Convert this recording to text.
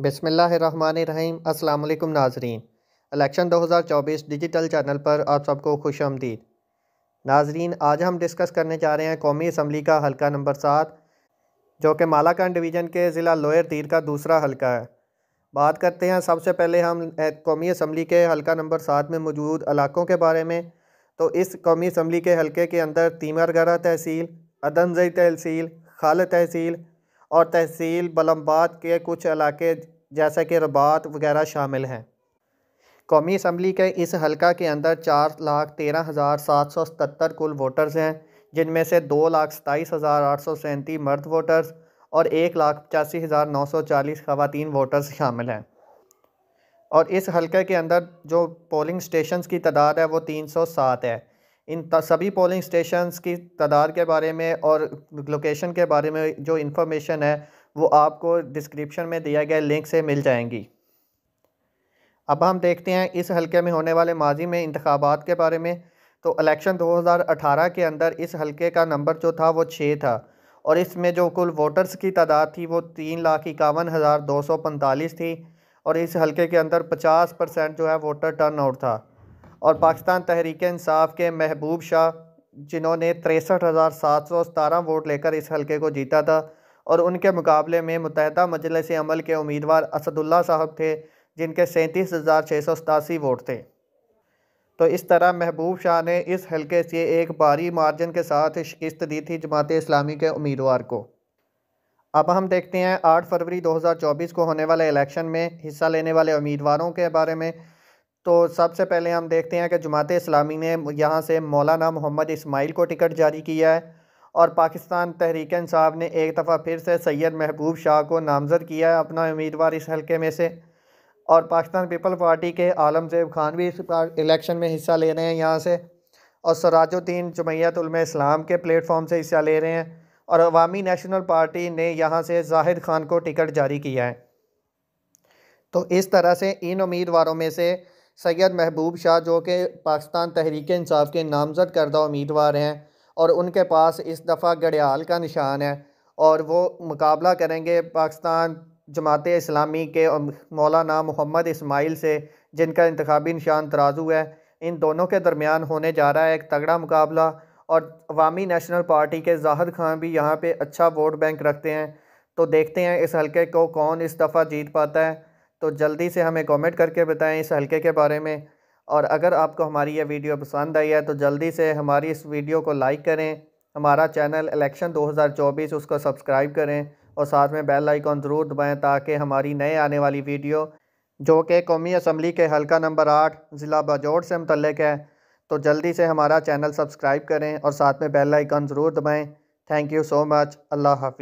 बिसमीम अल्लाम नाजरीन इलेक्शन 2024 डिजिटल चैनल पर आप सबको खुश आमदीद नाजरीन आज हम डिस्कस करने जा रहे हैं कौमी असम्बली का हलका नंबर सात जो कि मालाकान डिवीज़न के ज़िला लोअर तीर का दूसरा हलका है बात करते हैं सबसे पहले हम कौमी असम्बली के हलका नंबर सात में मौजूद इलाकों के बारे में तो इस कौमी असम्बली के हलके के अंदर तीमरगरा तहसील अदनजई तहसील खाल तहसील और तहसील बलमबाद के कुछ इलाके जैसे कि रबात वगैरह शामिल हैं कौमी असम्बली के इस हलका के अंदर चार लाख तेरह हज़ार सात सौ सतर कुल वोटर्स हैं जिनमें से दो लाख सताईस हज़ार आठ सौ सैंतीस मर्द वोटर्स और एक लाख पचासी हज़ार नौ सौ चालीस खवतिन वोटर्स शामिल हैं और इस हलके के अंदर जो पोलिंग स्टेशन की तादाद है वो तीन सौ सात है इन सभी पोलिंग स्टेशंस की तादाद के बारे में और लोकेशन के बारे में जो इन्फॉर्मेशन है वो आपको डिस्क्रिप्शन में दिया गया लिंक से मिल जाएंगी अब हम देखते हैं इस हलके में होने वाले माजी में इंतबात के बारे में तो इलेक्शन 2018 के अंदर इस हलके का नंबर जो था वो छः था और इसमें जो कुल वोटर्स की तादाद थी वो तीन लाख इक्यावन हज़ार दो सौ पैंतालीस थी और इस हलके के अंदर पचास परसेंट जो है वोटर टर्न आउट था और पाकिस्तान तहरीक इंसाफ के महबूब शाह जिन्होंने तिरसठ हज़ार सात सौ सतारह वोट लेकर इस हलके को जीता था और उनके मुकाबले में मुतहदा मजलिस अमल के उम्मीदवार असदुल्ला साहब थे जिनके सैंतीस हज़ार छः सौ सतासी वोट थे तो इस तरह महबूब शाह ने इस हलके से एक भारी मार्जिन के साथ शिकस्त दी थी जमात इस्लामी के उम्मीदवार को अब हम देखते हैं आठ फरवरी दो हज़ार चौबीस को होने वाले इलेक्शन में हिस्सा लेने वाले उम्मीदवारों के बारे में तो सबसे पहले हम देखते हैं कि जमात इस्लामी ने यहाँ से मौलाना मोहम्मद इसमाइल को टिकट जारी किया है और पाकिस्तान तहरीक इंसाफ ने एक दफ़ा फिर से सैयद महबूब शाह को नामज़द किया है अपना उम्मीदवार इस हलके में से और पाकिस्तान पीपल पार्टी के आलम जेब खान भी इस इलेक्शन में हिस्सा ले रहे हैं यहाँ से और सराजुद्दीन जमैत इस्लाम के प्लेटफॉर्म से हिस्सा ले रहे हैं और अवामी नेशनल पार्टी ने यहाँ से जाहिद खान को टिकट जारी किया है तो इस तरह से इन उम्मीदवारों में से सैयद महबूब शाह जो कि पाकिस्तान तहरीक इंसाफ के नामजद करदा उम्मीदवार हैं और उनके पास इस दफ़ा घड़ियाल का निशान है और वो मुकाबला करेंगे पाकिस्तान जमात इस्लामी के मौलाना मोहम्मद इसमाइल से जिनका इंतबी निशान तराजू है इन दोनों के दरमियान होने जा रहा है एक तगड़ा मुकाबला और अवामी नेशनल पार्टी के जाहद खान भी यहाँ पर अच्छा वोट बैंक रखते हैं तो देखते हैं इस हल्के को कौन इस दफ़ा जीत पाता है तो जल्दी से हमें कमेंट करके बताएं इस हलके के बारे में और अगर आपको हमारी यह वीडियो पसंद आई है तो जल्दी से हमारी इस वीडियो को लाइक करें हमारा चैनल इलेक्शन 2024 उसको सब्सक्राइब करें और साथ में बेल आइकॉन ज़रूर दबाएं ताकि हमारी नए आने वाली वीडियो जो कि कौमी असम्बली के हलका नंबर आठ ज़िला बाजौड़ से मतलब है तो जल्दी से हमारा चैनल सब्सक्राइब करें और साथ में बेल आइकॉन ज़रूर दबाएँ थैंक यू सो मच अल्लाह हाफि